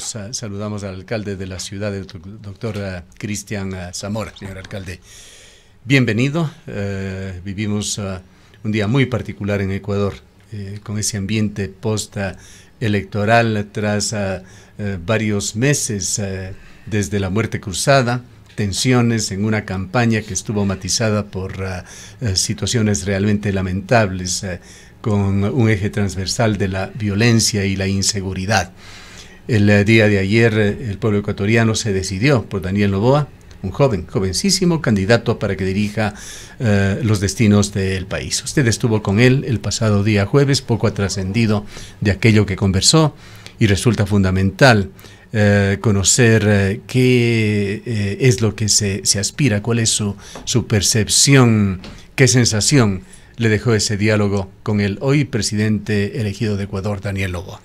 saludamos al alcalde de la ciudad, el doctor eh, Cristian eh, Zamora. Señor alcalde, bienvenido. Eh, vivimos un día muy particular en Ecuador, con ese ambiente post electoral tras varios meses desde la muerte cruzada tensiones en una campaña que estuvo matizada por situaciones realmente lamentables con un eje transversal de la violencia y la inseguridad. El día de ayer el pueblo ecuatoriano se decidió por Daniel Novoa, un joven, jovencísimo candidato para que dirija eh, los destinos del país. Usted estuvo con él el pasado día jueves, poco ha trascendido de aquello que conversó y resulta fundamental eh, conocer eh, qué es lo que se, aspira, cuál es su, su percepción, qué sensación le dejó ese diálogo con el hoy presidente elegido de Ecuador, Daniel Lobo.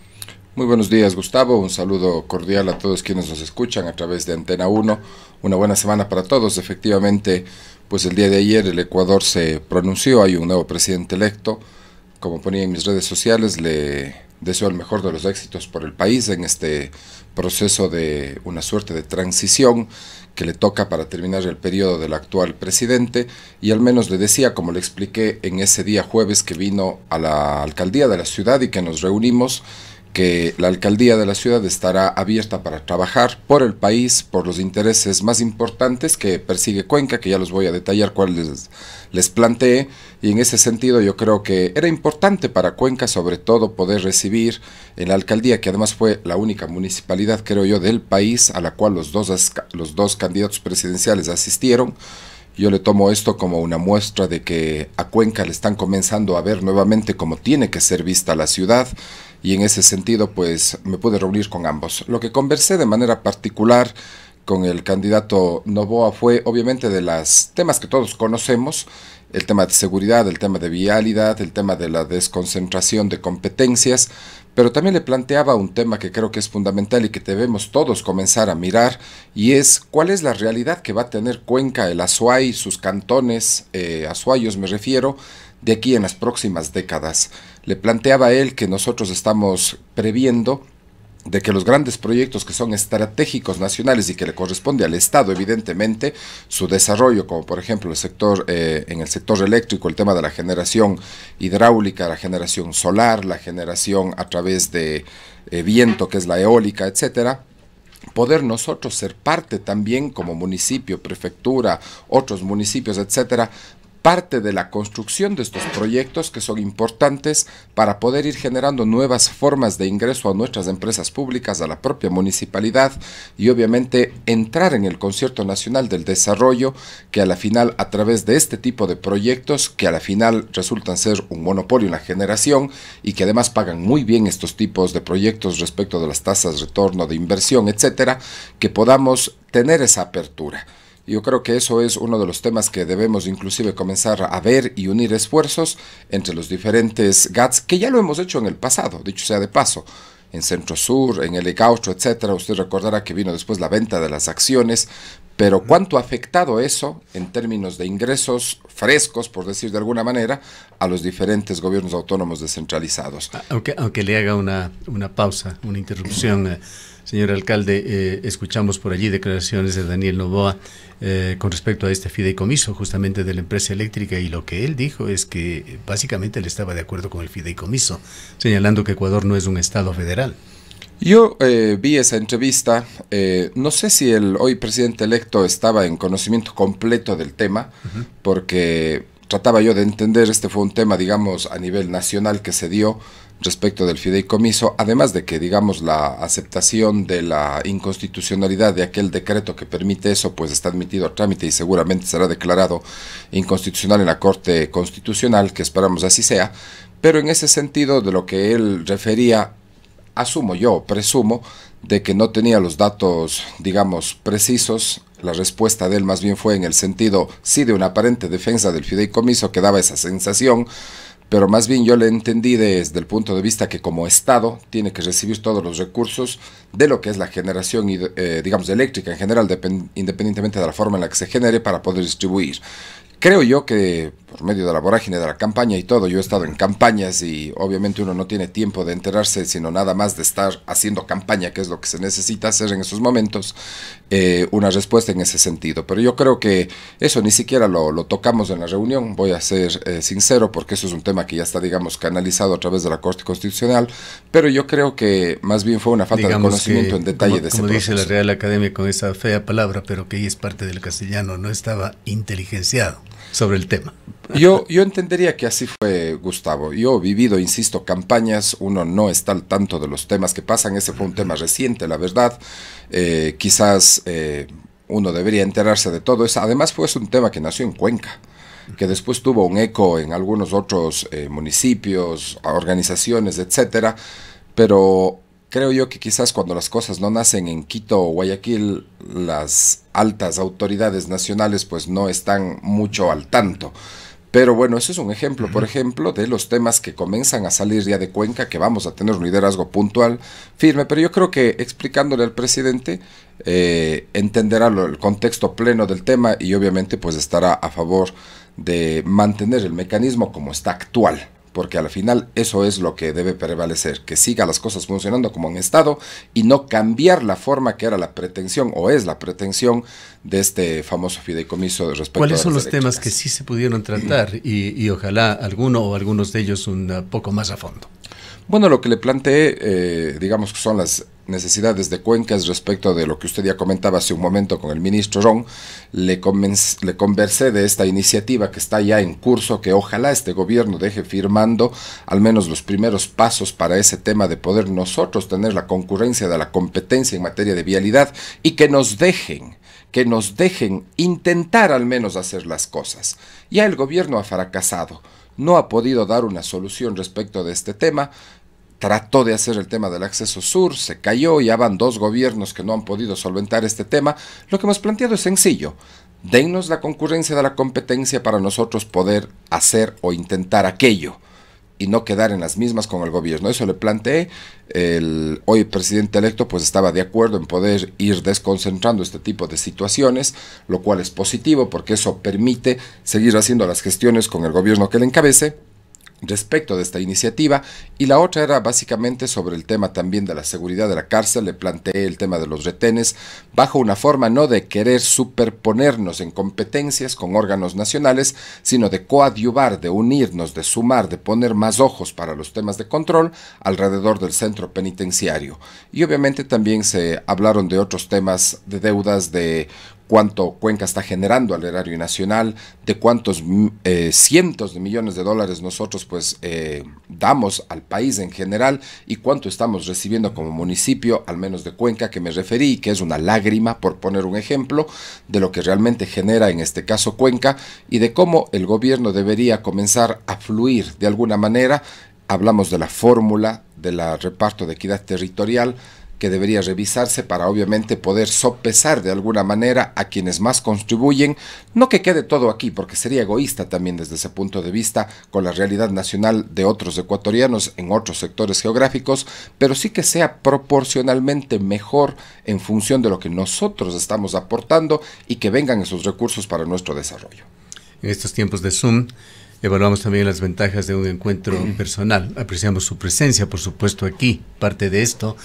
Muy buenos días, Gustavo. Un saludo cordial a todos quienes nos escuchan a través de Antena 1. Una buena semana para todos. Efectivamente, pues el día de ayer el Ecuador se pronunció, hay un nuevo presidente electo. Como ponía en mis redes sociales, le deseo el mejor de los éxitos por el país en este proceso de una suerte de transición que le toca para terminar el periodo del actual presidente y al menos le decía, como le expliqué en ese día jueves que vino a la alcaldía de la ciudad y que nos reunimos, que la alcaldía de la ciudad estará abierta para trabajar por el país, por los intereses más importantes que persigue Cuenca, que ya los voy a detallar cuáles les planteé, y en ese sentido yo creo que era importante para Cuenca sobre todo poder recibir en la alcaldía, que además fue la única municipalidad, creo yo, del país a la cual los dos, los dos candidatos presidenciales asistieron, yo le tomo esto como una muestra de que a Cuenca le están comenzando a ver nuevamente cómo tiene que ser vista la ciudad y en ese sentido pues me pude reunir con ambos. Lo que conversé de manera particular con el candidato Novoa fue obviamente de los temas que todos conocemos, el tema de seguridad, el tema de vialidad, el tema de la desconcentración de competencias, pero también le planteaba un tema que creo que es fundamental y que debemos todos comenzar a mirar, y es cuál es la realidad que va a tener Cuenca, el Azuay, sus cantones, eh, azuayos me refiero, de aquí en las próximas décadas. Le planteaba él que nosotros estamos previendo de que los grandes proyectos que son estratégicos nacionales y que le corresponde al Estado, evidentemente, su desarrollo, como por ejemplo el sector, eh, en el sector eléctrico, el tema de la generación hidráulica, la generación solar, la generación a través de eh, viento, que es la eólica, etcétera, poder nosotros ser parte también como municipio, prefectura, otros municipios, etcétera, parte de la construcción de estos proyectos que son importantes para poder ir generando nuevas formas de ingreso a nuestras empresas públicas, a la propia municipalidad y obviamente entrar en el concierto nacional del desarrollo que a la final a través de este tipo de proyectos que a la final resultan ser un monopolio, en la generación y que además pagan muy bien estos tipos de proyectos respecto de las tasas de retorno de inversión, etcétera, que podamos tener esa apertura. Yo creo que eso es uno de los temas que debemos inclusive comenzar a ver y unir esfuerzos entre los diferentes GATS, que ya lo hemos hecho en el pasado, dicho sea de paso en Centro Sur, en el Gaucho, etcétera. Usted recordará que vino después la venta de las acciones, pero cuánto ha afectado eso en términos de ingresos frescos, por decir de alguna manera, a los diferentes gobiernos autónomos descentralizados. Aunque, aunque le haga una, una pausa, una interrupción. Eh, Señor alcalde, eh, escuchamos por allí declaraciones de Daniel Novoa eh, con respecto a este fideicomiso justamente de la empresa eléctrica y lo que él dijo es que básicamente él estaba de acuerdo con el fideicomiso, señalando que Ecuador no es un Estado federal. Yo eh, vi esa entrevista, no sé si el hoy presidente electo estaba en conocimiento completo del tema, porque trataba yo de entender, este fue un tema, digamos, a nivel nacional que se dio, respecto del fideicomiso, además de que, digamos, la aceptación de la inconstitucionalidad de aquel decreto que permite eso, pues está admitido a trámite y seguramente será declarado inconstitucional en la Corte Constitucional, que esperamos así sea, pero en ese sentido de lo que él refería, asumo yo, presumo, de que no tenía los datos, digamos, precisos la respuesta de él más bien fue en el sentido, sí, de una aparente defensa del fideicomiso que daba esa sensación, pero más bien yo le entendí desde el punto de vista que como Estado tiene que recibir todos los recursos de lo que es la generación, eh, digamos, eléctrica en general, independientemente de la forma en la que se genere para poder distribuir. Creo yo que por medio de la vorágine de la campaña y todo, yo he estado en campañas y obviamente uno no tiene tiempo de enterarse, sino nada más de estar haciendo campaña, que es lo que se necesita hacer en esos momentos, eh, una respuesta en ese sentido. Pero yo creo que eso ni siquiera lo, tocamos en la reunión, voy a ser eh, sincero, porque eso es un tema que ya está, digamos, canalizado a través de la Corte Constitucional, pero yo creo que más bien fue una falta de conocimiento en detalle de ese Como dice la Real Academia con esa fea palabra, pero que ahí es parte del castellano, no estaba inteligenciado sobre el tema. Yo, yo entendería que así fue, Gustavo. Yo he vivido, insisto, campañas, uno no está al tanto de los temas que pasan, ese fue un tema reciente, la verdad. Eh, quizás eh, uno debería enterarse de todo eso. Además, fue pues, un tema que nació en Cuenca que después tuvo un eco en algunos otros eh, municipios, organizaciones, etcétera, pero creo yo que quizás cuando las cosas no nacen en Quito o Guayaquil, las altas autoridades nacionales pues no están mucho al tanto. Pero bueno, ese es un ejemplo, por ejemplo, de los temas que comienzan a salir ya de Cuenca, que vamos a tener un liderazgo puntual firme, pero yo creo que explicándole al presidente eh, entenderá el contexto pleno del tema y obviamente pues estará a favor de mantener el mecanismo como está actual porque al final eso es lo que debe prevalecer, que siga las cosas funcionando como han estado y no cambiar la forma que era la pretensión o es la pretensión de este famoso fideicomiso respecto ¿Cuáles son los temas que sí se pudieron tratar y, ojalá alguno o algunos de ellos un ah, poco más a fondo? Bueno, lo que le planteé, eh, digamos que son las necesidades de cuencas respecto de lo que usted ya comentaba hace un momento con el ministro Ron, le, le conversé de esta iniciativa que está ya en curso, que ojalá este gobierno deje firmando al menos los primeros pasos para ese tema de poder nosotros tener la concurrencia de la competencia en materia de vialidad y que nos dejen que nos dejen intentar al menos hacer las cosas. Ya el gobierno ha fracasado, no ha podido dar una solución respecto de este tema, trató de hacer el tema del acceso sur, se cayó, ya van dos gobiernos que no han podido solventar este tema, lo que hemos planteado es sencillo. Dennos la concurrencia de la competencia para nosotros poder hacer o intentar aquello y no quedar en las mismas con el gobierno. Eso le planteé. El hoy presidente electo pues estaba de acuerdo en poder ir desconcentrando este tipo de situaciones, lo cual es positivo porque eso permite seguir haciendo las gestiones con el gobierno que le encabece respecto de esta iniciativa y la otra era básicamente sobre el tema también de la seguridad de la cárcel, le planteé el tema de los retenes bajo una forma no de querer superponernos en competencias con órganos nacionales, sino de coadyuvar, de unirnos, de sumar, de poner más ojos para los temas de control alrededor del centro penitenciario. Y obviamente también se hablaron de otros temas de deudas de cuánto Cuenca está generando al erario nacional, de cuántos mm, eh, cientos de millones de dólares nosotros pues eh, damos al país en general y cuánto estamos recibiendo como municipio, al menos de Cuenca, que me referí, que es una lágrima, por poner un ejemplo, de lo que realmente genera en este caso Cuenca y de cómo el gobierno debería comenzar a fluir de alguna manera. Hablamos de la fórmula, de la reparto de equidad territorial, que debería revisarse para obviamente poder sopesar de alguna manera a quienes más contribuyen, no que quede todo aquí, porque sería egoísta también desde ese punto de vista con la realidad nacional de otros ecuatorianos en otros sectores geográficos, pero sí que sea proporcionalmente mejor en función de lo que nosotros estamos aportando y que vengan esos recursos para nuestro desarrollo. En estos tiempos de Zoom, Evaluamos también las ventajas de un encuentro personal. Apreciamos su presencia, por supuesto, aquí, parte de esto,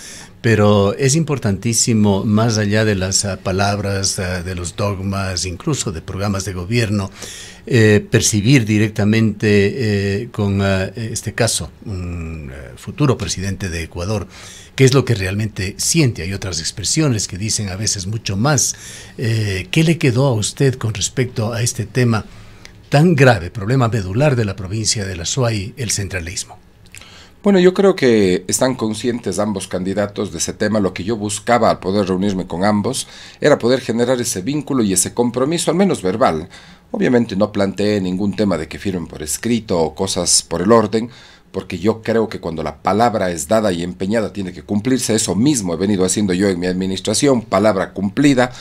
pero es importantísimo, más allá de las ah, palabras, ah, de los dogmas, incluso de programas de gobierno, eh, percibir directamente eh, con ah, este caso, un futuro presidente de Ecuador, qué es lo que realmente siente. Hay otras expresiones que dicen a veces mucho más. Eh, ¿Qué le quedó a usted con respecto a este tema? tan grave problema medular de la provincia de la Suárez el centralismo? Bueno, yo creo que están conscientes ambos candidatos de ese tema. Lo que yo buscaba al poder reunirme con ambos era poder generar ese vínculo y ese compromiso, al menos verbal. Obviamente no planteé ningún tema de que firmen por escrito o cosas por el orden, porque yo creo que cuando la palabra es dada y empeñada tiene que cumplirse, eso mismo he venido haciendo yo en mi administración, palabra cumplida,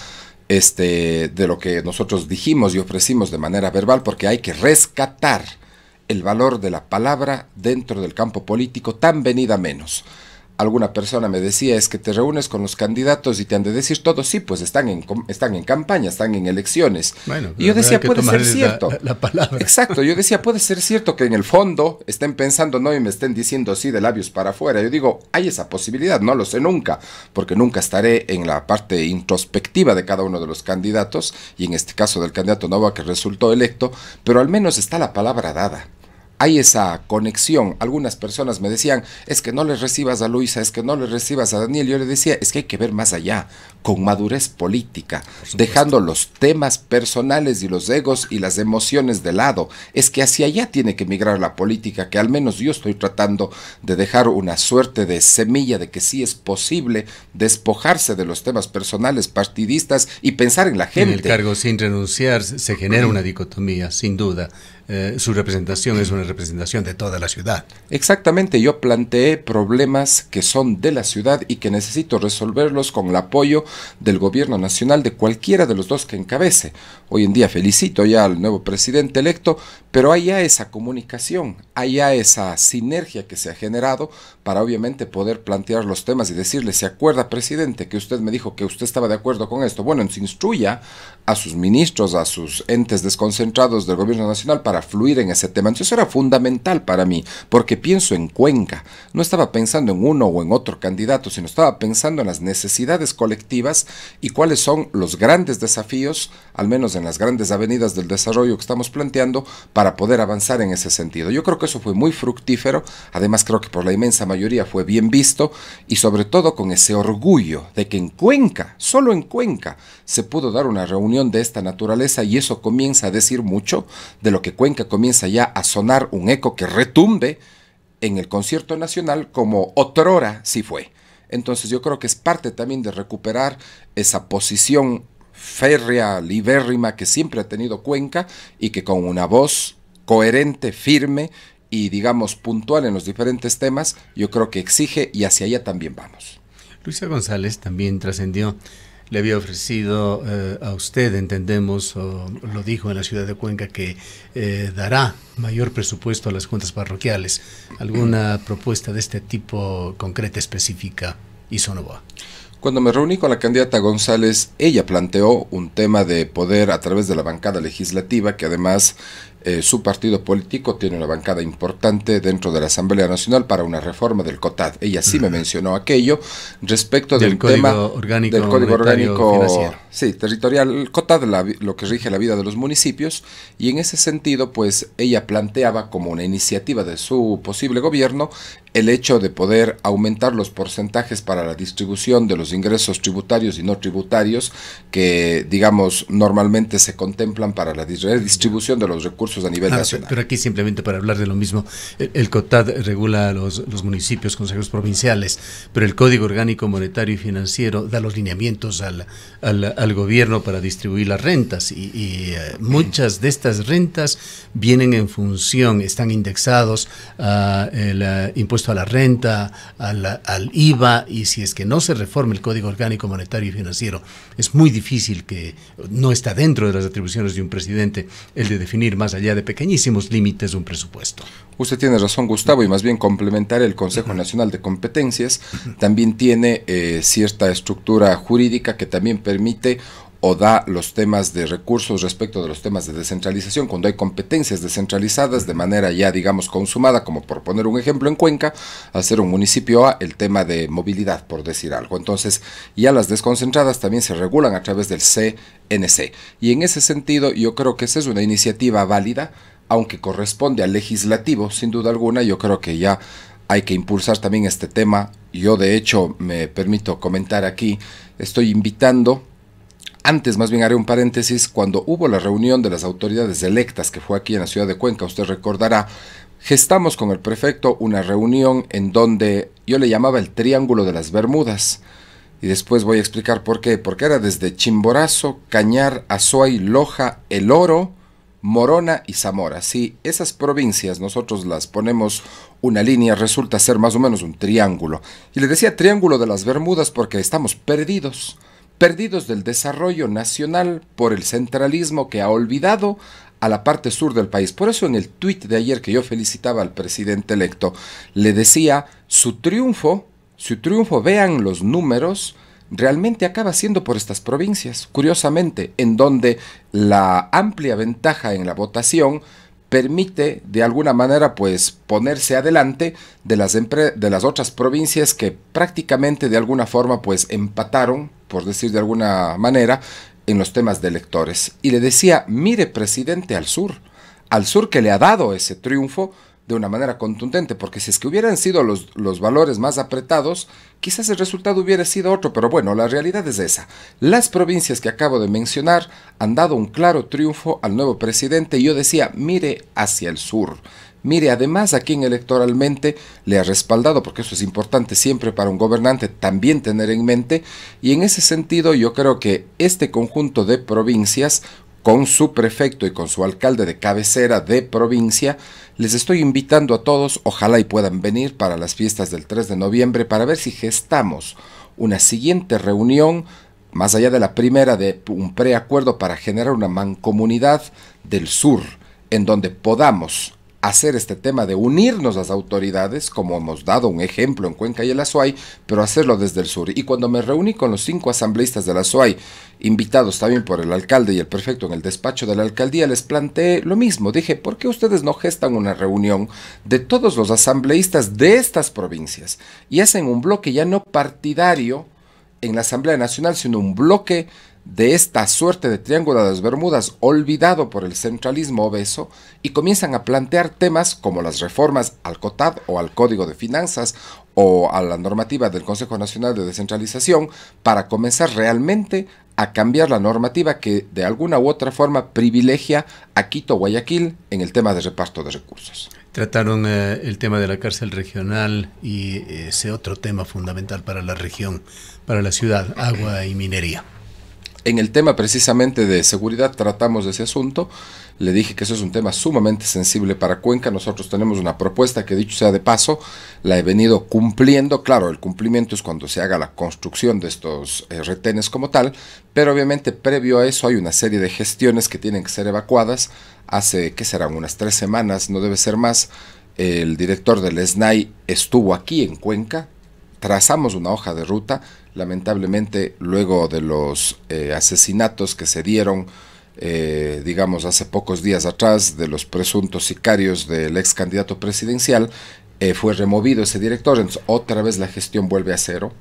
este, de lo que nosotros dijimos y ofrecimos de manera verbal, porque hay que rescatar el valor de la palabra dentro del campo político tan venida menos alguna persona me decía es que te reúnes con los candidatos y te han de decir todo, sí, pues están en, están en campaña, están en elecciones. Bueno, y yo decía, puede ser cierto. La, palabra. Exacto, yo decía, puede ser cierto que en el fondo estén pensando no y me estén diciendo sí de labios para afuera. Yo digo, hay esa posibilidad, no lo sé nunca, porque nunca estaré en la parte introspectiva de cada uno de los candidatos, y en este caso del candidato Nova que resultó electo, pero al menos está la palabra dada hay esa conexión. Algunas personas me decían, es que no le recibas a Luisa, es que no le recibas a Daniel. Yo le decía, es que hay que ver más allá, con madurez política, dejando los temas personales y los egos y las emociones de lado. Es que hacia allá tiene que migrar la política, que al menos yo estoy tratando de dejar una suerte de semilla de que sí es posible despojarse de los temas personales partidistas y pensar en la gente. En el cargo sin renunciar se genera una dicotomía, sin duda eh, su representación es una representación de toda la ciudad. Exactamente, yo planteé problemas que son de la ciudad y que necesito resolverlos con el apoyo del gobierno nacional de cualquiera de los dos que encabece. Hoy en día felicito ya al nuevo presidente electo, pero hay ya esa comunicación, hay ya esa sinergia que se ha generado para obviamente poder plantear los temas y decirle, ¿se acuerda, presidente, que usted me dijo que usted estaba de acuerdo con esto? Bueno, se instruya a sus ministros, a sus entes desconcentrados del gobierno nacional para fluir en ese tema. Entonces era fundamental para mí, porque pienso en Cuenca. No estaba pensando en uno o en otro candidato, sino estaba pensando en las necesidades colectivas y cuáles son los grandes desafíos, al menos en las grandes avenidas del desarrollo que estamos planteando, para poder avanzar en ese sentido. Yo creo que eso fue muy fructífero, además creo que por la inmensa mayoría fue bien visto y sobre todo con ese orgullo de que en Cuenca, solo en Cuenca, se pudo dar una reunión de esta naturaleza y eso comienza a decir mucho de lo que Cuenca que comienza ya a sonar un eco que retumbe en el concierto nacional como otrora sí fue. Entonces yo creo que es parte también de recuperar esa posición férrea, libérrima que siempre ha tenido Cuenca y que con una voz coherente, firme y digamos puntual en los diferentes temas, yo creo que exige y hacia allá también vamos. Luisa González también trascendió le había ofrecido eh, a usted, entendemos, lo dijo en la ciudad de Cuenca, que eh, dará mayor presupuesto a las juntas parroquiales. ¿Alguna propuesta de este tipo concreta, específica, hizo Novoa? Cuando me reuní con la candidata González, ella planteó un tema de poder a través de la bancada legislativa que además eh, su partido político tiene una bancada importante dentro de la Asamblea Nacional para una reforma del COTAD. Ella sí me mencionó aquello respecto del, tema del Código Orgánico sí, Territorial COTAD, lo que rige la vida de los municipios, y en ese sentido, pues ella planteaba como una iniciativa de su posible gobierno el hecho de poder aumentar los porcentajes para la distribución de los ingresos tributarios y no tributarios que, digamos, normalmente se contemplan para la distribución de los recursos a nivel ah, Pero aquí simplemente para hablar de lo mismo, el, COTAD regula los, los municipios, consejos provinciales, pero el Código Orgánico Monetario y Financiero da los lineamientos al, gobierno para distribuir las rentas y, eh, muchas de estas rentas vienen en función, están indexados al eh, impuesto a la renta, al, al IVA y si es que no se reforma el Código Orgánico Monetario y Financiero, es muy difícil que no está dentro de las atribuciones de un presidente el de definir más allá allá de pequeñísimos límites de un presupuesto. Usted tiene razón, Gustavo, y más bien complementar el Consejo Nacional de Competencias, también tiene eh, cierta estructura jurídica que también permite o da los temas de recursos respecto de los temas de descentralización, cuando hay competencias descentralizadas de manera ya, digamos, consumada, como por poner un ejemplo en Cuenca, al ser un municipio A, el tema de movilidad, por decir algo. Entonces, ya las desconcentradas también se regulan a través del CNC. Y en ese sentido, yo creo que esa es una iniciativa válida, aunque corresponde al legislativo, sin duda alguna, yo creo que ya hay que impulsar también este tema. Yo, de hecho, me permito comentar aquí, estoy invitando antes, más bien haré un paréntesis, cuando hubo la reunión de las autoridades electas, que fue aquí en la ciudad de Cuenca, usted recordará, gestamos con el prefecto una reunión en donde yo le llamaba el Triángulo de las Bermudas. Y después voy a explicar por qué. Porque era desde Chimborazo, Cañar, Azuay, Loja, El Oro, Morona y Zamora. Si esas provincias nosotros las ponemos una línea, resulta ser más o menos un triángulo. Y le decía Triángulo de las Bermudas porque estamos perdidos perdidos del desarrollo nacional por el centralismo que ha olvidado a la parte sur del país. Por eso en el tuit de ayer que yo felicitaba al presidente electo, le decía, su triunfo, su triunfo, vean los números, realmente acaba siendo por estas provincias, curiosamente, en donde la amplia ventaja en la votación permite de alguna manera pues ponerse adelante de las, de las otras provincias que prácticamente de alguna forma pues empataron por decir de alguna manera, en los temas de electores. Y le decía, mire presidente al sur, al sur que le ha dado ese triunfo de una manera contundente, porque si es que hubieran sido los, valores más apretados, quizás el resultado hubiera sido otro, pero bueno, la realidad es esa. Las provincias que acabo de mencionar han dado un claro triunfo al nuevo presidente y yo decía, mire hacia el sur, Mire, además a quien electoralmente le ha respaldado, porque eso es importante siempre para un gobernante también tener en mente, y en ese sentido yo creo que este conjunto de provincias, con su prefecto y con su alcalde de cabecera de provincia, les estoy invitando a todos, ojalá y puedan venir para las fiestas del 3 de noviembre para ver si gestamos una siguiente reunión más allá de la primera, de un preacuerdo para generar una mancomunidad del sur, en donde podamos hacer este tema de unirnos las autoridades, como hemos dado un ejemplo en Cuenca y el Azuay, pero hacerlo desde el sur. Y cuando me reuní con los cinco asambleístas del Azuay, invitados también por el alcalde y el prefecto en el despacho de la alcaldía, les planteé lo mismo. Dije, ¿por qué ustedes no gestan una reunión de todos los asambleístas de estas provincias y hacen un bloque ya no partidario en la Asamblea Nacional, sino un bloque de esta suerte de triángulo de las Bermudas olvidado por el centralismo obeso y comienzan a plantear temas como las reformas al COTAD o al Código de Finanzas o a la normativa del Consejo Nacional de Descentralización para comenzar realmente a cambiar la normativa que de alguna u otra forma privilegia a Quito Guayaquil en el tema de reparto de recursos. Trataron eh, el tema de la cárcel regional y eh, ese otro tema fundamental para la región, para la ciudad, agua y minería. En el tema precisamente de seguridad tratamos de ese asunto. Le dije que eso es un tema sumamente sensible para Cuenca. Nosotros tenemos una propuesta que dicho sea de paso, la he venido cumpliendo. Claro, el cumplimiento es cuando se haga la construcción de estos eh, retenes como tal, pero obviamente previo a eso hay una serie de gestiones que tienen que ser evacuadas. Hace, que serán? Unas tres semanas, no debe ser más. El director del SNAI estuvo aquí en Cuenca, trazamos una hoja de ruta, lamentablemente luego de los eh, asesinatos que se dieron, eh, digamos, hace pocos días atrás, de los presuntos sicarios del ex candidato presidencial, eh, fue removido ese director, entonces otra vez la gestión vuelve a cero.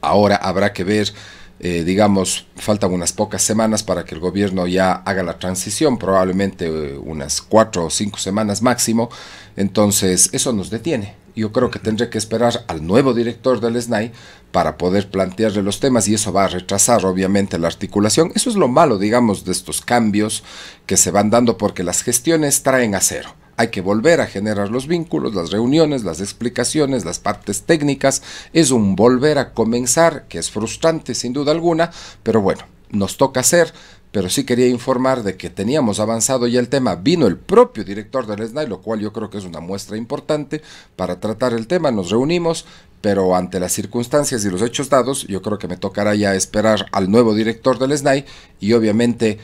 Ahora habrá que ver, digamos, faltan unas pocas semanas para que el gobierno ya haga la transición, probablemente unas cuatro o cinco semanas máximo, entonces eso nos detiene, yo creo que tendré que esperar al nuevo director del SNAI para poder plantearle los temas y eso va a retrasar obviamente la articulación. Eso es lo malo, digamos, de estos cambios que se van dando porque las gestiones traen a cero. Hay que volver a generar los vínculos, las reuniones, las explicaciones, las partes técnicas. Es un volver a comenzar que es frustrante sin duda alguna, pero bueno, nos toca hacer pero sí quería informar de que teníamos avanzado ya el tema. Vino el propio director del SNAI, lo cual yo creo que es una muestra importante para tratar el tema. Nos reunimos, pero ante las circunstancias y los hechos dados, yo creo que me tocará ya esperar al nuevo director del SNAI y obviamente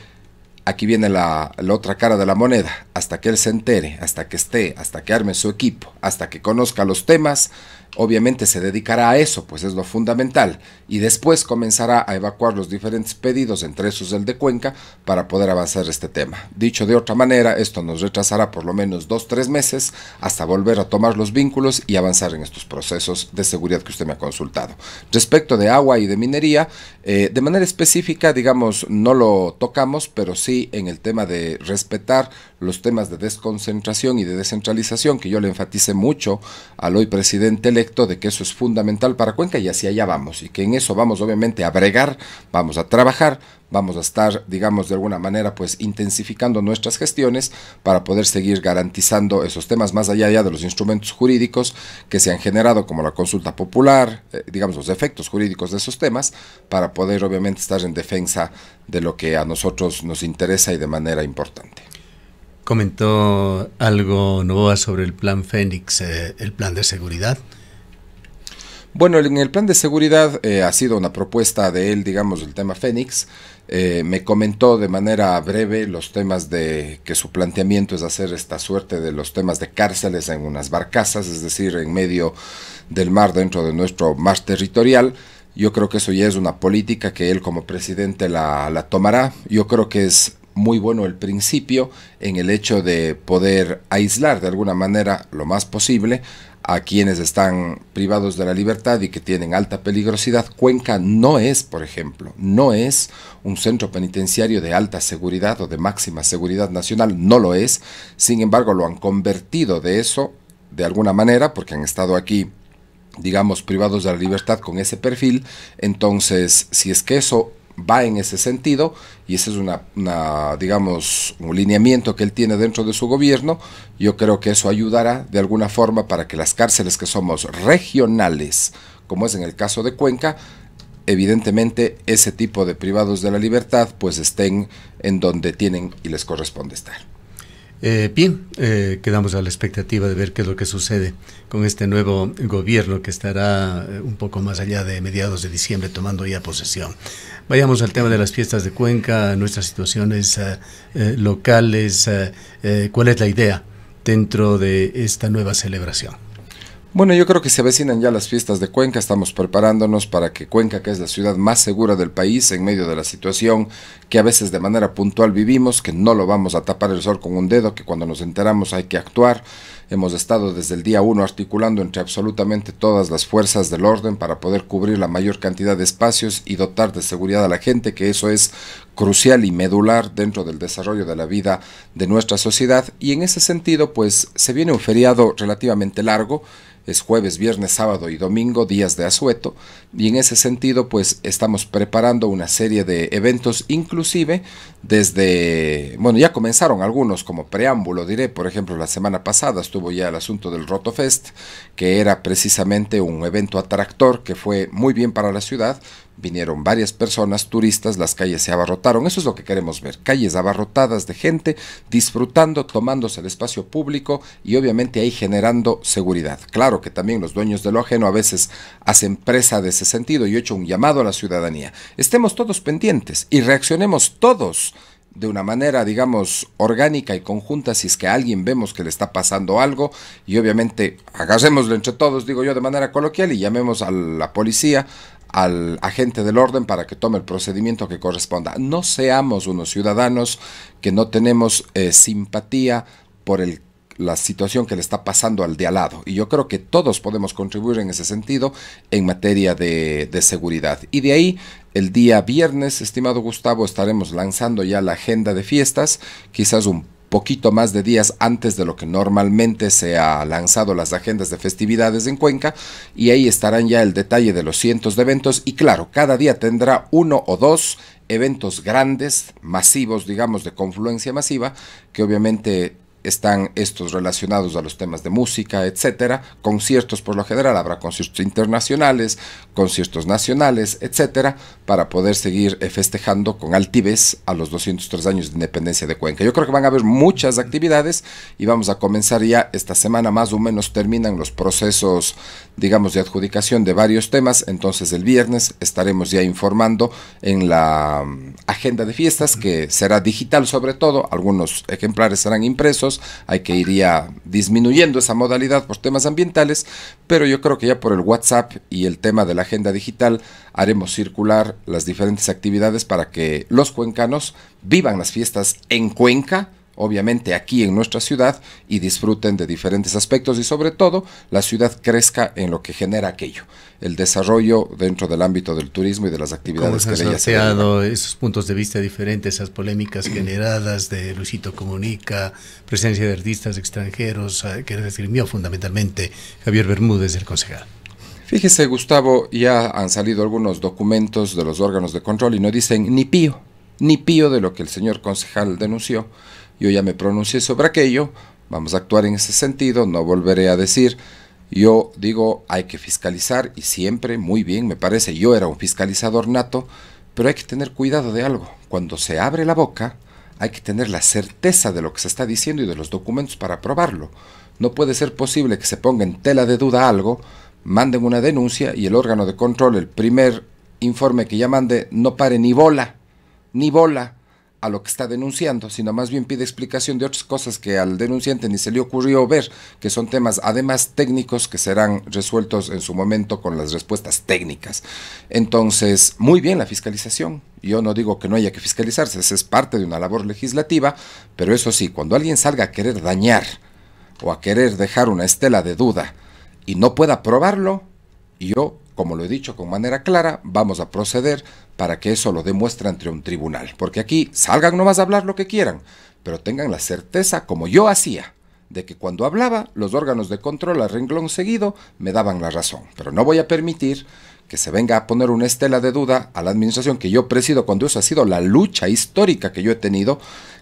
aquí viene la, la, otra cara de la moneda, hasta que él se entere, hasta que esté, hasta que arme su equipo, hasta que conozca los temas, obviamente se dedicará a eso, pues es lo fundamental, y después comenzará a evacuar los diferentes pedidos, entre esos del de Cuenca, para poder avanzar este tema. Dicho de otra manera, esto nos retrasará por lo menos dos, tres meses hasta volver a tomar los vínculos y avanzar en estos procesos de seguridad que usted me ha consultado. Respecto de agua y de minería, eh, de manera específica, digamos, no lo tocamos, pero sí en el tema de respetar los temas de desconcentración y de descentralización, que yo le enfatice mucho al hoy presidente electo de que eso es fundamental para Cuenca y hacia allá vamos, y que en eso vamos obviamente a bregar, vamos a trabajar, vamos a estar, digamos, de alguna manera, pues intensificando nuestras gestiones para poder seguir garantizando esos temas más allá de los instrumentos jurídicos que se han generado, como la consulta popular, eh, digamos, los efectos jurídicos de esos temas, para poder obviamente estar en defensa de lo que a nosotros nos interesa y de manera importante comentó algo nuevo sobre el plan Fénix, eh, el plan de seguridad? Bueno, en el plan de seguridad eh, ha sido una propuesta de él, digamos, el tema Fénix. Eh, me comentó de manera breve los temas de que su planteamiento es hacer esta suerte de los temas de cárceles en unas barcazas, es decir, en medio del mar, dentro de nuestro mar territorial. Yo creo que eso ya es una política que él como presidente la tomará. Yo creo que es muy bueno el principio en el hecho de poder aislar de alguna manera lo más posible a quienes están privados de la libertad y que tienen alta peligrosidad. Cuenca no es, por ejemplo, no es un centro penitenciario de alta seguridad o de máxima seguridad nacional, no lo es. Sin embargo, lo han convertido de eso de alguna manera porque han estado aquí digamos, privados de la libertad con ese perfil, entonces si es que eso va en ese sentido y ese es una, una, digamos un lineamiento que él tiene dentro de su gobierno yo creo que eso ayudará de alguna forma para que las cárceles que somos regionales como es en el caso de Cuenca evidentemente ese tipo de privados de la libertad pues estén en donde tienen y les corresponde estar eh, bien, eh, quedamos a la expectativa de ver qué es lo que sucede con este nuevo gobierno que estará eh, un poco más allá de mediados de diciembre tomando ya posesión. Vayamos al tema de las fiestas de Cuenca, nuestras situaciones locales, cuál es la idea dentro de esta nueva celebración. Bueno, yo creo que se avecinan ya las fiestas de Cuenca, estamos preparándonos para que Cuenca, que es la ciudad más segura del país en medio de la situación que a veces de manera puntual vivimos, que no lo vamos a tapar el sol con un dedo, que cuando nos enteramos hay que actuar, hemos estado desde el día uno articulando entre absolutamente todas las fuerzas del orden para poder cubrir la mayor cantidad de espacios y dotar de seguridad a la gente, que eso es crucial y medular dentro del desarrollo de la vida de nuestra sociedad y en ese sentido pues se viene un feriado relativamente largo es jueves, viernes, sábado y domingo, días de asueto, y en ese sentido pues estamos preparando una serie de eventos inclusive desde, bueno ya comenzaron algunos como preámbulo diré, por ejemplo la semana pasada estuvo ya el asunto del Rotofest, que era precisamente un evento atractor que fue muy bien para la ciudad, vinieron varias personas, turistas, las calles se abarrotaron. Eso es lo que queremos ver, calles abarrotadas de gente disfrutando, tomándose el espacio público y obviamente ahí generando seguridad. Claro que también los dueños de lo ajeno a veces hacen presa de ese sentido. y he hecho un llamado a la ciudadanía. Estemos todos pendientes y reaccionemos todos de una manera, digamos, orgánica y conjunta, si es que a alguien vemos que le está pasando algo, y obviamente agarrémoslo entre todos, digo yo, de manera coloquial, y llamemos a la policía, al agente del orden para que tome el procedimiento que corresponda. No seamos unos ciudadanos que no tenemos eh, simpatía por la situación que le está pasando al de al lado. Y yo creo que todos podemos contribuir en ese sentido en materia de, de, seguridad. Y de ahí, el día viernes, estimado Gustavo, estaremos lanzando ya la agenda de fiestas, quizás un poquito más de días antes de lo que normalmente se ha lanzado las agendas de festividades en Cuenca y ahí estarán ya el detalle de los cientos de eventos y claro, cada día tendrá uno o dos eventos grandes, masivos, digamos, de confluencia masiva, que obviamente están estos relacionados a los temas de música, etcétera, conciertos por lo general, habrá conciertos internacionales, conciertos nacionales, etcétera, para poder seguir eh, festejando con altivez a los 203 años de independencia de Cuenca. Yo creo que van a haber muchas actividades y vamos a comenzar ya esta semana más o menos terminan los procesos, digamos, de adjudicación de varios temas, entonces el viernes estaremos ya informando en la mm, agenda de fiestas que será digital sobre todo, algunos ejemplares serán impresos hay que ir disminuyendo esa modalidad por temas ambientales, pero yo creo que ya por el WhatsApp y el tema de la agenda digital haremos circular las diferentes actividades para que los cuencanos vivan las fiestas en Cuenca, obviamente aquí en nuestra ciudad y disfruten de diferentes aspectos y sobre todo la ciudad crezca en lo que genera aquello, el desarrollo dentro del ámbito del turismo y de las actividades que ella se esos puntos de vista diferentes, esas polémicas generadas de Luisito Comunica, presencia de artistas extranjeros que escribió fundamentalmente Javier Bermúdez, el concejal. Fíjese, Gustavo, ya han salido algunos documentos de los órganos de control y no dicen ni pío, ni pío de lo que el señor concejal denunció yo ya me pronuncié sobre aquello, vamos a actuar en ese sentido, no volveré a decir, yo digo, hay que fiscalizar y siempre, muy bien, me parece, yo era un fiscalizador nato, pero hay que tener cuidado de algo. Cuando se abre la boca, hay que tener la certeza de lo que se está diciendo y de los documentos para probarlo. No puede ser posible que se ponga en tela de duda algo, manden una denuncia y el órgano de control, el primer informe que ya mande, no pare ni bola, ni bola a lo que está denunciando, sino más bien pide explicación de otras cosas que al denunciante ni se le ocurrió ver, que son temas además técnicos que serán resueltos en su momento con las respuestas técnicas. Entonces, muy bien la fiscalización. Yo no digo que no haya que fiscalizarse, esa es parte de una labor legislativa, pero eso sí, cuando alguien salga a querer dañar o a querer dejar una estela de duda y no pueda probarlo, yo como lo he dicho con manera clara, vamos a proceder para que eso lo demuestre ante un tribunal. Porque aquí salgan nomás a hablar lo que quieran, pero tengan la certeza, como yo hacía, de que cuando hablaba, los órganos de control a renglón seguido me daban la razón. Pero no voy a permitir que se venga a poner una estela de duda a la administración que yo presido cuando eso ha sido la lucha histórica que yo he tenido.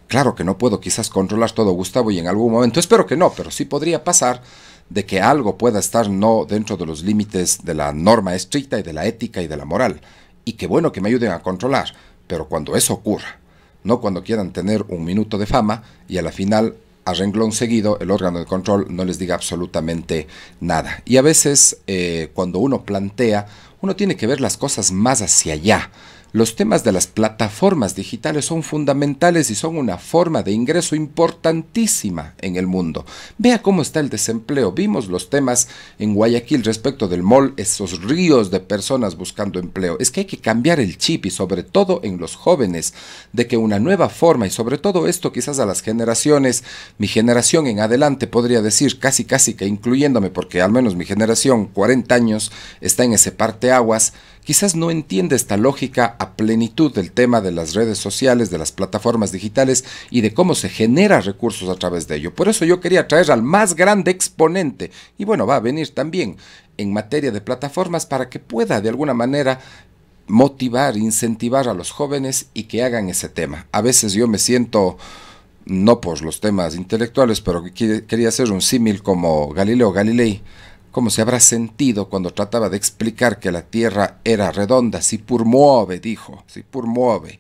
Claro que no puedo quizás controlar todo Gustavo y en algún momento, espero que no, pero sí podría pasar de que algo pueda estar no dentro de los límites de la norma estricta y de la ética y de la moral. Y que bueno que me ayuden a controlar, pero cuando eso ocurra, no cuando quieran tener un minuto de fama y a la final a renglón seguido el órgano de control no les diga absolutamente nada. Y a veces eh, cuando uno plantea, uno tiene que ver las cosas más hacia allá los temas de las plataformas digitales son fundamentales y son una forma de ingreso importantísima en el mundo. Vea cómo está el desempleo. Vimos los temas en Guayaquil respecto del mall, esos ríos de personas buscando empleo. Es que hay que cambiar el chip y sobre todo en los jóvenes, de que una nueva forma y sobre todo esto quizás a las generaciones, mi generación en adelante podría decir casi casi que incluyéndome porque al menos mi generación 40 años está en ese parteaguas aguas quizás no entiende esta lógica a plenitud del tema de las redes sociales, de las plataformas digitales y de cómo se genera recursos a través de ello. Por eso yo quería traer al más grande exponente, y bueno, va a venir también en materia de plataformas para que pueda de alguna manera motivar, incentivar a los jóvenes y que hagan ese tema. A veces yo me siento no por los temas intelectuales, pero quería hacer un símil como Galileo Galilei cómo se habrá sentido cuando trataba de explicar que la Tierra era redonda. Si mueve dijo, si mueve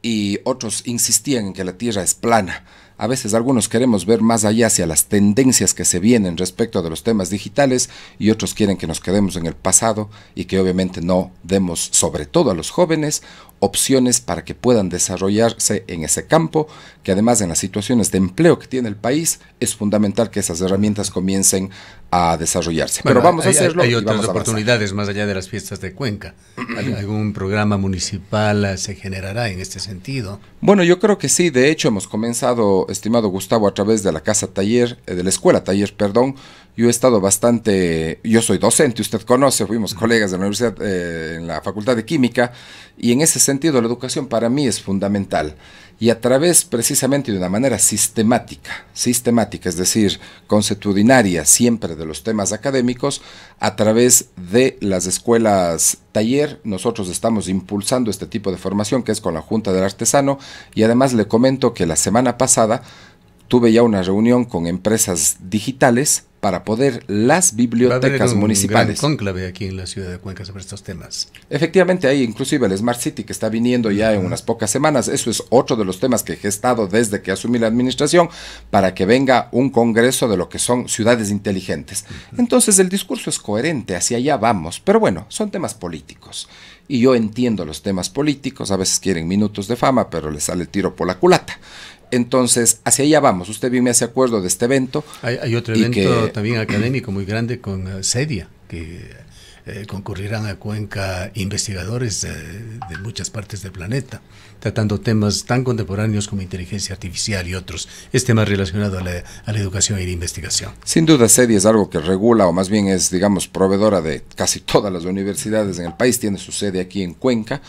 Y otros insistían en que la Tierra es plana. A veces algunos queremos ver más allá hacia las tendencias que se vienen respecto de los temas digitales y otros quieren que nos quedemos en el pasado y que obviamente no demos, sobre todo a los jóvenes, opciones para que puedan desarrollarse en ese campo, que además en las situaciones de empleo que tiene el país es fundamental que esas herramientas comiencen a desarrollarse. Pero vamos a hacerlo. Hay, otras oportunidades más allá de las fiestas de Cuenca. ¿Algún programa municipal se generará en este sentido? Bueno, yo creo que sí. De hecho, hemos comenzado, estimado Gustavo, a través de la casa taller, eh, de la escuela taller, perdón. Yo he estado bastante, yo soy docente, usted conoce, fuimos colegas de la universidad, eh, en la Facultad de Química, y en ese sentido la educación para mí es fundamental y a través precisamente de una manera sistemática, sistemática, es decir, consuetudinaria siempre de los temas académicos, a través de las escuelas taller, nosotros estamos impulsando este tipo de formación que es con la Junta del Artesano y además le comento que la semana pasada tuve ya una reunión con empresas digitales para poder las bibliotecas un municipales. Gran aquí en la ciudad de Cuenca sobre estos temas. Efectivamente, hay inclusive el Smart City que está viniendo ya en unas pocas semanas. Eso es otro de los temas que he gestado desde que asumí la administración para que venga un congreso de lo que son ciudades inteligentes. Entonces el discurso es coherente, hacia allá vamos. Pero bueno, son temas políticos. Y yo entiendo los temas políticos, a veces quieren minutos de fama, pero les sale el tiro por la culata. Entonces, hacia allá vamos. Usted bien me hace acuerdo de este evento. Hay, otro evento también académico muy grande con eh, Sedia, que eh, concurrirán a Cuenca investigadores de muchas partes del planeta, tratando temas tan contemporáneos como inteligencia artificial y otros. este más relacionado a la, educación y la investigación. Sin duda, Sedia es algo que regula, o más bien es, digamos, proveedora de casi todas las universidades en el país. Tiene su sede aquí en Cuenca,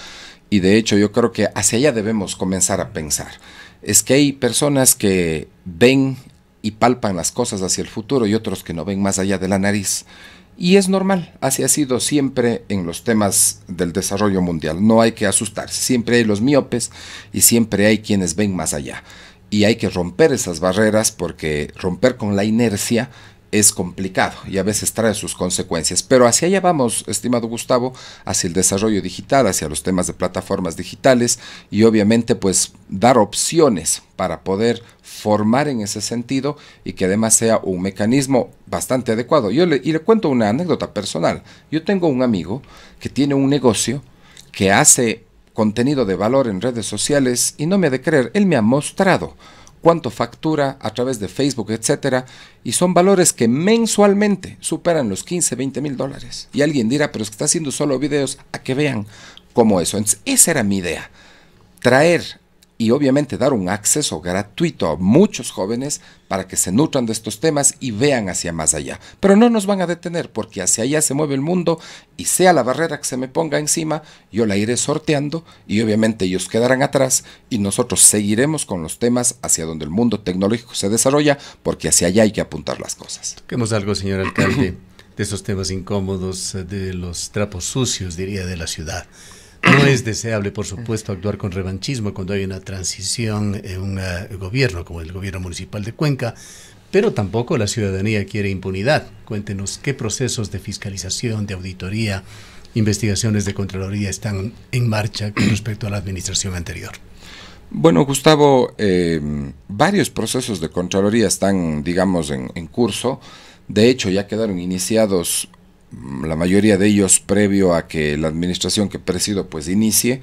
y de hecho yo creo que hacia allá debemos comenzar a pensar es que hay personas que ven y palpan las cosas hacia el futuro y otros que no ven más allá de la nariz. Y es normal, así ha sido siempre en los temas del desarrollo mundial. No hay que asustarse, siempre hay los miopes y siempre hay quienes ven más allá. Y hay que romper esas barreras porque romper con la inercia es complicado y a veces trae sus consecuencias. Pero hacia allá vamos, estimado Gustavo, hacia el desarrollo digital, hacia los temas de plataformas digitales y obviamente pues dar opciones para poder formar en ese sentido y que además sea un mecanismo bastante adecuado. Yo le, y le cuento una anécdota personal. Yo tengo un amigo que tiene un negocio que hace contenido de valor en redes sociales y no me ha de creer, él me ha mostrado cuánto factura a través de Facebook, etcétera, y son valores que mensualmente superan los 15, 20 mil dólares. Y alguien dirá, pero es que está haciendo solo videos a que vean cómo eso. esa era mi idea, traer y obviamente dar un acceso gratuito a muchos jóvenes para que se nutran de estos temas y vean hacia más allá. Pero no nos van a detener porque hacia allá se mueve el mundo y sea la barrera que se me ponga encima, yo la iré sorteando y obviamente ellos quedarán atrás y nosotros seguiremos con los temas hacia donde el mundo tecnológico se desarrolla porque hacia allá hay que apuntar las cosas. Toquemos algo, señor alcalde, de esos temas incómodos, eh, de los trapos sucios, diría, de la ciudad. No es deseable, por supuesto, actuar con revanchismo cuando hay una transición en un eh, gobierno como el gobierno municipal de Cuenca, pero tampoco la ciudadanía quiere impunidad. Cuéntenos qué procesos de fiscalización, de auditoría, investigaciones de Contraloría están en marcha con respecto a la administración anterior. Bueno, Gustavo, eh, varios procesos de Contraloría están, digamos, en curso. De hecho, ya quedaron iniciados la mayoría de ellos previo a que la administración que presido pues inicie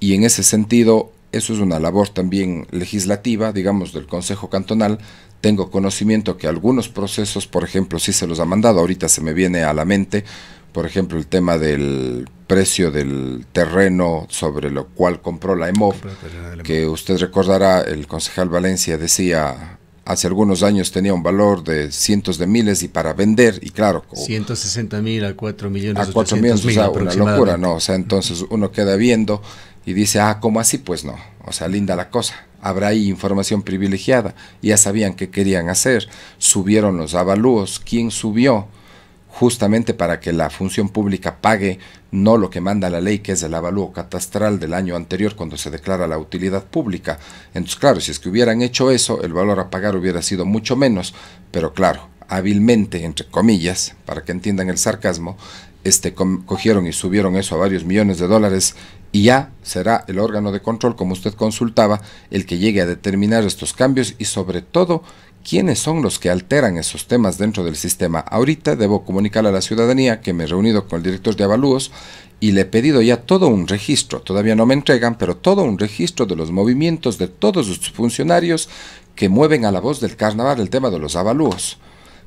y en ese sentido eso es una labor también legislativa, digamos, del Consejo Cantonal. Tengo conocimiento que algunos procesos, por ejemplo, sí se los ha mandado, ahorita se me viene a la mente, por ejemplo, el tema del precio del terreno sobre lo cual compró la EMOV, e que usted recordará, el concejal Valencia decía hace algunos años tenía un valor de cientos de miles y para vender, y claro... 160 mil a 4 millones. A 4 millones, una locura, ¿no? O sea, entonces uno queda viendo y dice, ah, ¿cómo así? Pues no, o sea, linda la cosa. Habrá ahí información privilegiada, ya sabían qué querían hacer, subieron los avalúos, ¿quién subió? justamente para que la función pública pague no lo que manda la ley, que es el avalúo catastral del año anterior cuando se declara la utilidad pública. Entonces, claro, si es que hubieran hecho eso, el valor a pagar hubiera sido mucho menos, pero claro, hábilmente, entre comillas, para que entiendan el sarcasmo, este, cogieron y subieron eso a varios millones de dólares y ya será el órgano de control, como usted consultaba, el que llegue a determinar estos cambios y sobre todo quiénes son los que alteran esos temas dentro del sistema. Ahorita debo comunicar a la ciudadanía que me he reunido con el director de avalúos y le he pedido ya todo un registro, todavía no me entregan, pero todo un registro de los movimientos de todos los funcionarios que mueven a la voz del carnaval el tema de los avalúos,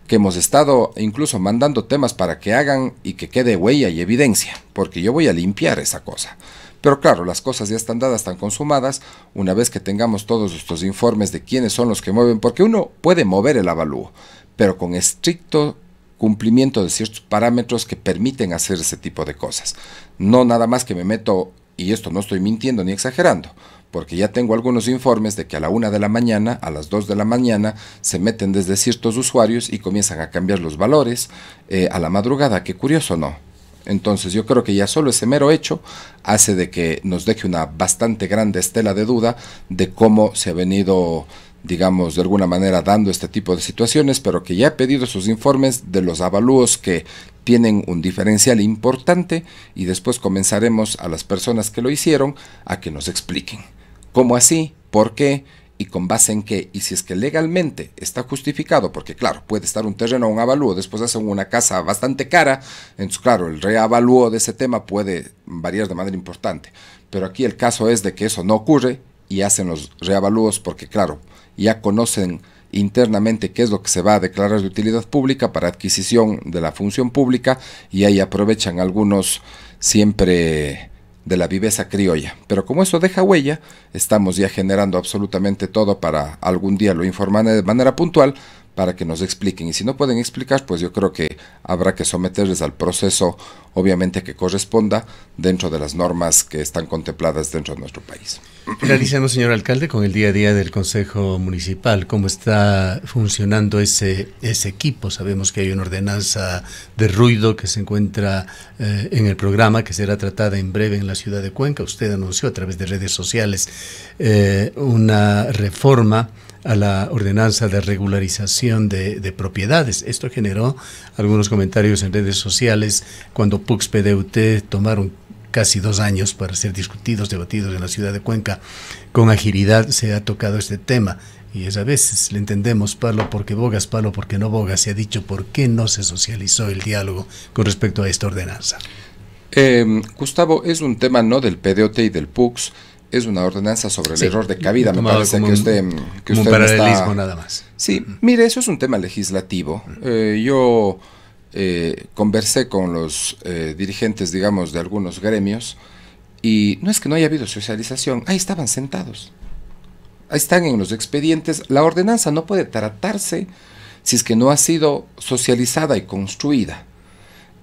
que hemos estado incluso mandando temas para que hagan y que quede huella y evidencia, porque yo voy a limpiar esa cosa. Pero claro, las cosas ya están dadas, están consumadas, una vez que tengamos todos estos informes de quiénes son los que mueven, porque uno puede mover el avalúo, pero con estricto cumplimiento de ciertos parámetros que permiten hacer ese tipo de cosas. No nada más que me meto, y esto no estoy mintiendo ni exagerando, porque ya tengo algunos informes de que a la una de la mañana, a las dos de la mañana, se meten desde ciertos usuarios y comienzan a cambiar los valores eh, a la madrugada. Qué curioso, ¿no? Entonces yo creo que ya solo ese mero hecho hace de que nos deje una bastante grande estela de duda de cómo se ha venido digamos, de alguna manera dando este tipo de situaciones, pero que ya he pedido sus informes de los avalúos que tienen un diferencial importante y después comenzaremos a las personas que lo hicieron a que nos expliquen. ¿Cómo así? ¿Por qué? y con base en qué, y si es que legalmente está justificado, porque claro, puede estar un terreno a un avalúo, después hacen una casa bastante cara, entonces claro, el reavalúo de ese tema puede variar de manera importante, pero aquí el caso es de que eso no ocurre y hacen los reavalúos porque claro, ya conocen internamente qué es lo que se va a declarar de utilidad pública para adquisición de la función pública y ahí aprovechan algunos siempre de la viveza criolla. Pero como eso deja huella, estamos ya generando absolutamente todo para algún día lo informar de manera puntual, para que nos expliquen. Y si no pueden explicar, pues yo creo que habrá que someterles al proceso, obviamente que corresponda dentro de las normas que están contempladas dentro de nuestro país. Finalizamos, señor alcalde, con el día a día del Consejo Municipal. ¿Cómo está funcionando ese, ese equipo? Sabemos que hay una ordenanza de ruido que se encuentra eh, en el programa, que será tratada en breve en la ciudad de Cuenca. Usted anunció a través de redes sociales eh, una reforma a la ordenanza de regularización de, propiedades. Esto generó algunos comentarios en redes sociales cuando PUX PDUT tomaron casi dos años para ser discutidos, debatidos en la ciudad de Cuenca. Con agilidad se ha tocado este tema y es a veces le entendemos palo porque bogas, palo porque no bogas. Se ha dicho por qué no se socializó el diálogo con respecto a esta ordenanza. Eh, Gustavo, es un tema no del PDOT y del PUX, es una ordenanza sobre el error de cabida, me parece que usted... usted nada más. Sí, mire, eso es un tema legislativo. Eh, yo eh, conversé con los eh, dirigentes, digamos, de algunos gremios y no es que no haya habido socialización, ahí estaban sentados. Ahí están en los expedientes. La ordenanza no puede tratarse si es que no ha sido socializada y construida.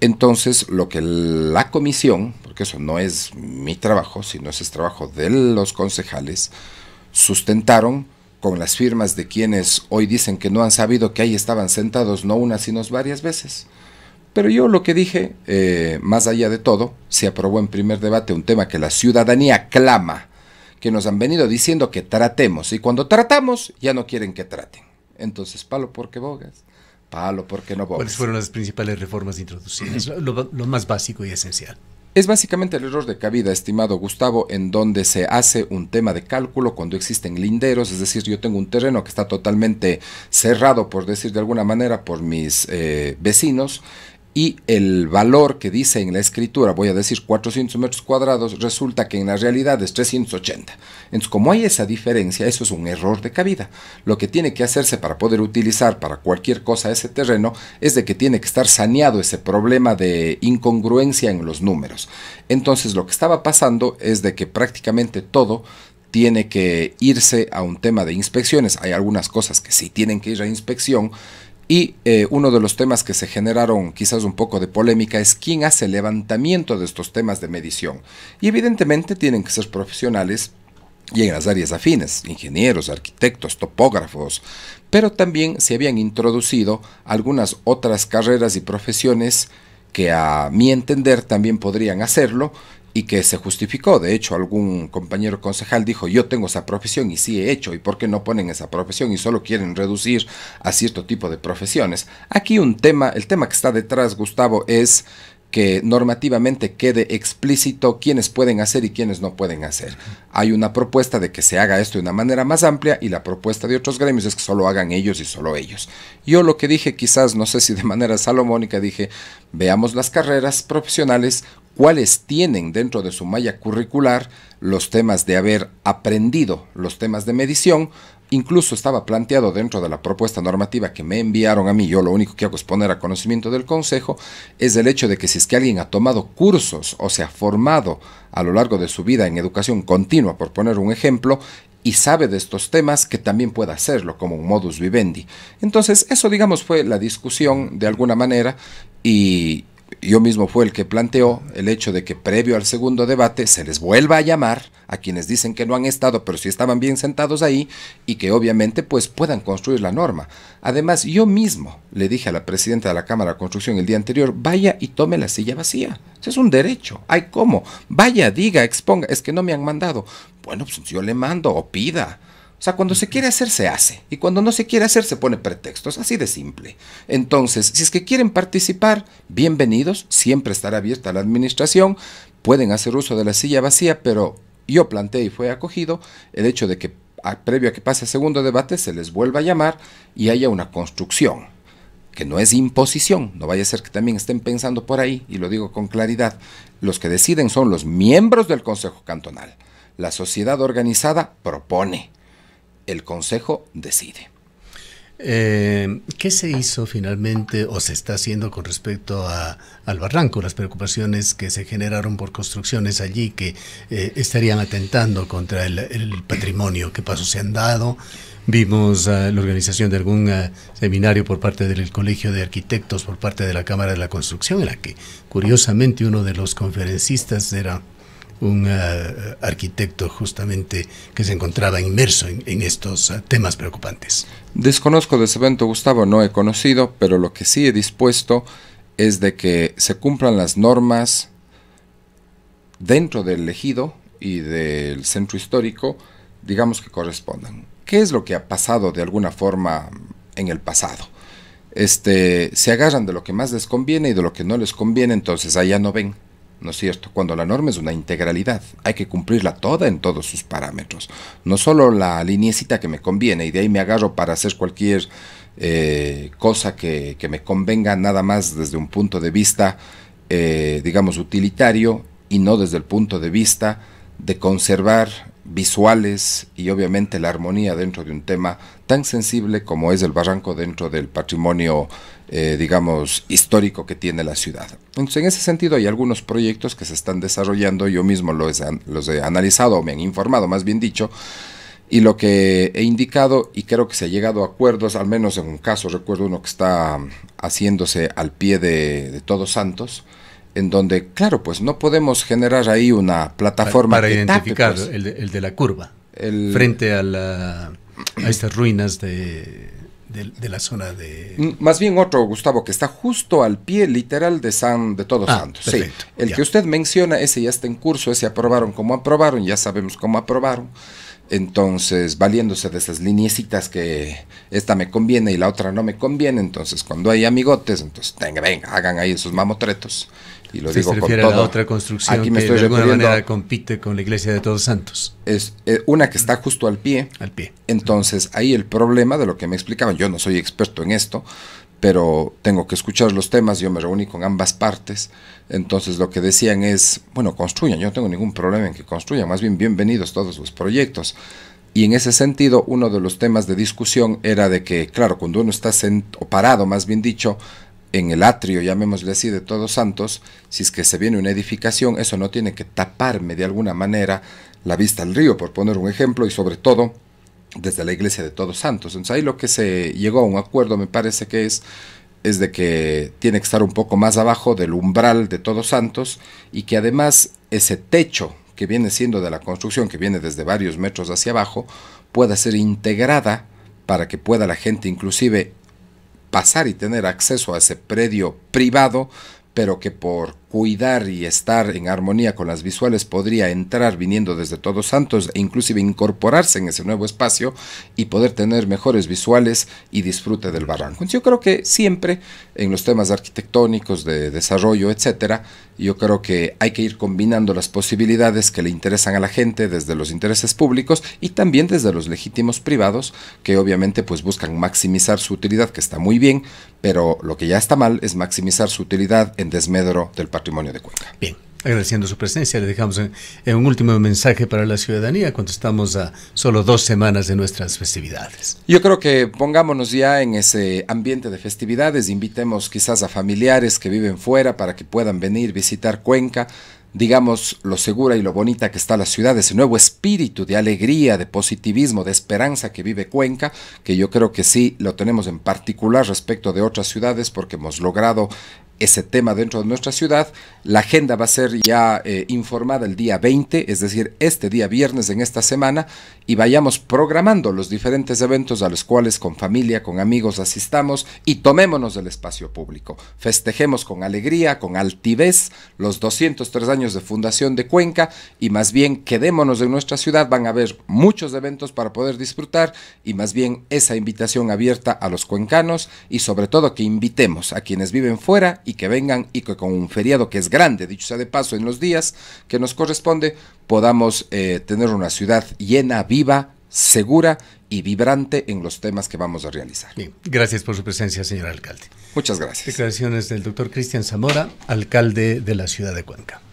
Entonces, lo que la comisión, porque eso no es mi trabajo, sino es trabajo de los concejales, sustentaron con las firmas de quienes hoy dicen que no han sabido que ahí estaban sentados no una, sino varias veces. Pero yo lo que dije, eh, más allá de todo, se aprobó en primer debate un tema que la ciudadanía clama, que nos han venido diciendo que tratemos, y cuando tratamos ya no quieren que traten. Entonces, palo porque bogas. ¿Cuáles fueron las principales reformas introducidas? lo, más básico y esencial. Es básicamente el error de cabida, estimado Gustavo, en donde se hace un tema de cálculo cuando existen linderos, es decir, yo tengo un terreno que está totalmente cerrado, por decir de alguna manera, por mis eh, vecinos, y el valor que dice en la escritura, voy a decir 400 metros cuadrados, resulta que en la realidad es 380. Entonces, como hay esa diferencia, eso es un error de cabida. Lo que tiene que hacerse para poder utilizar para cualquier cosa ese terreno es de que tiene que estar saneado ese problema de incongruencia en los números. Entonces, lo que estaba pasando es de que prácticamente todo tiene que irse a un tema de inspecciones. Hay algunas cosas que sí tienen que ir a inspección, y eh, uno de los temas que se generaron quizás un poco de polémica es quién hace el levantamiento de estos temas de medición. Y evidentemente tienen que ser profesionales y en las áreas afines, ingenieros, arquitectos, topógrafos, pero también se habían introducido algunas otras carreras y profesiones que a mi entender también podrían hacerlo, y que se justificó. De hecho, algún compañero concejal dijo, yo tengo esa profesión y sí he hecho, ¿y por qué no ponen esa profesión y solo quieren reducir a cierto tipo de profesiones? Aquí un tema, el tema que está detrás, Gustavo, es que normativamente quede explícito quiénes pueden hacer y quiénes no pueden hacer. Hay una propuesta de que se haga esto de una manera más amplia y la propuesta de otros gremios es que solo hagan ellos y solo ellos. Yo lo que dije quizás, no sé si de manera salomónica, dije, veamos las carreras profesionales cuáles tienen dentro de su malla curricular los temas de haber aprendido los temas de medición. Incluso estaba planteado dentro de la propuesta normativa que me enviaron a mí, yo lo único que hago es poner a conocimiento del Consejo, es el hecho de que si es que alguien ha tomado cursos o se ha formado a lo largo de su vida en educación continua, por poner un ejemplo, y sabe de estos temas que también pueda hacerlo como un modus vivendi. Entonces, eso digamos fue la discusión de alguna manera y, yo mismo fue el que planteó el hecho de que previo al segundo debate se les vuelva a llamar a quienes dicen que no han estado, pero sí estaban bien sentados ahí y que obviamente pues puedan construir la norma. Además, yo mismo le dije a la presidenta de la Cámara de Construcción el día anterior, vaya y tome la silla vacía. Eso es un derecho. Hay cómo. Vaya, diga, exponga. Es que no me han mandado. Bueno, pues yo le mando o pida. O sea, cuando se quiere hacer, se hace. Y cuando no se quiere hacer, se pone pretextos. Así de simple. Entonces, si es que quieren participar, bienvenidos. Siempre estará abierta la administración. Pueden hacer uso de la silla vacía, pero yo planteé y fue acogido el hecho de que previo a que pase el segundo debate se les vuelva a llamar y haya una construcción que no es imposición, no vaya a ser que también estén pensando por ahí, y lo digo con claridad, los que deciden son los miembros del Consejo Cantonal. La sociedad organizada propone, el Consejo decide. Eh, ¿Qué se hizo finalmente o se está haciendo con respecto al barranco? Las preocupaciones que se generaron por construcciones allí que eh, estarían atentando contra el, patrimonio. ¿Qué pasos se han dado? Vimos ah, la organización de algún ah, seminario por parte del Colegio de Arquitectos, por parte de la Cámara de la Construcción, en la que curiosamente uno de los conferencistas era un eh, arquitecto justamente que se encontraba inmerso en, estos eh, temas preocupantes. Desconozco de ese evento, Gustavo, no he conocido, pero lo que sí he dispuesto es de que se cumplan las normas dentro del ejido y del centro histórico, digamos que correspondan. ¿Qué es lo que ha pasado de alguna forma en el pasado? Este, se agarran de lo que más les conviene y de lo que no les conviene, entonces allá no ven ¿no es cierto? Cuando la norma es una integralidad, hay que cumplirla toda en todos sus parámetros, no solo la liniecita que me conviene y de ahí me agarro para hacer cualquier eh, cosa que, me convenga nada más desde un punto de vista, eh, digamos, utilitario y no desde el punto de vista de conservar visuales y obviamente la armonía dentro de un tema tan sensible como es el barranco dentro del patrimonio eh, digamos, histórico que tiene la ciudad. Entonces, en ese sentido hay algunos proyectos que se están desarrollando, yo mismo los, he analizado, me han informado, más bien dicho, y lo que he indicado, y creo que se ha llegado a acuerdos, al menos en un caso, recuerdo uno que está haciéndose al pie de, Todos Santos, en donde, claro, pues no podemos generar ahí una plataforma. Para, identificar pues. el, de, la curva, frente a, la, a estas ruinas de de, la zona de... Mm, más bien otro, Gustavo, que está justo al pie literal de San de Todos ah, Santos. sí. El que usted menciona, ese ya está en curso, ese aprobaron como aprobaron, ya sabemos cómo aprobaron. Entonces, valiéndose de esas lineecitas que esta me conviene y la otra no me conviene, entonces cuando hay amigotes, entonces venga, venga, hagan ahí esos mamotretos se refiere a otra construcción que de alguna manera compite con la iglesia de Todos Santos. Es eh, una que está justo al pie. Al pie. Entonces, ahí el problema de lo que me explicaban, yo no soy experto en esto, pero tengo que escuchar los temas, yo me reuní con ambas partes, entonces lo que decían es, bueno, construyan, yo no tengo ningún problema en que construyan, más bien bienvenidos todos los proyectos. Y en ese sentido, uno de los temas de discusión era de que, claro, cuando uno está parado, más bien dicho, en el atrio, llamémosle así, de Todos Santos, si es que se viene una edificación, eso no tiene que taparme de alguna manera la vista al río, por poner un ejemplo, y sobre todo desde la iglesia de Todos Santos. Entonces ahí lo que se llegó a un acuerdo, me parece que es, es de que tiene que estar un poco más abajo del umbral de Todos Santos y que además ese techo que viene siendo de la construcción, que viene desde varios metros hacia abajo, pueda ser integrada para que pueda la gente inclusive pasar y tener acceso a ese predio privado, pero que por cuidar y estar en armonía con las visuales podría entrar viniendo desde Todos Santos e inclusive incorporarse en ese nuevo espacio y poder tener mejores visuales y disfrute del barranco. Yo creo que siempre en los temas arquitectónicos, de desarrollo, etcétera, yo creo que hay que ir combinando las posibilidades que le interesan a la gente desde los intereses públicos y también desde los legítimos privados que obviamente pues buscan maximizar su utilidad, que está muy bien, pero lo que ya está mal es maximizar su utilidad en desmedro del patrimonio patrimonio de Cuenca. Bien. Agradeciendo su presencia, le dejamos un último mensaje para la ciudadanía cuando estamos a solo dos semanas de nuestras festividades. Yo creo que pongámonos ya en ese ambiente de festividades, invitemos quizás a familiares que viven fuera para que puedan venir visitar Cuenca, digamos, lo segura y lo bonita que está la ciudad, ese nuevo espíritu de alegría, de positivismo, de esperanza que vive Cuenca, que yo creo que sí lo tenemos en particular respecto de otras ciudades porque hemos logrado ese tema dentro de nuestra ciudad. La agenda va a ser ya eh, informada el día 20, es decir, este día viernes en esta semana, y vayamos programando los diferentes eventos a los cuales con familia, con amigos asistamos y tomémonos del espacio público. Festejemos con alegría, con altivez los 203 años de fundación de Cuenca y más bien quedémonos en nuestra ciudad. Van a haber muchos eventos para poder disfrutar y más bien esa invitación abierta a los cuencanos y sobre todo que invitemos a quienes viven fuera y que vengan y que con un feriado que es grande, dicho sea de paso en los días que nos corresponde, podamos eh, tener una ciudad llena, viva, segura y vibrante en los temas que vamos a realizar. gracias por su presencia, señor alcalde. Muchas gracias. Declaraciones del doctor Cristian Zamora, alcalde de la ciudad de Cuenca.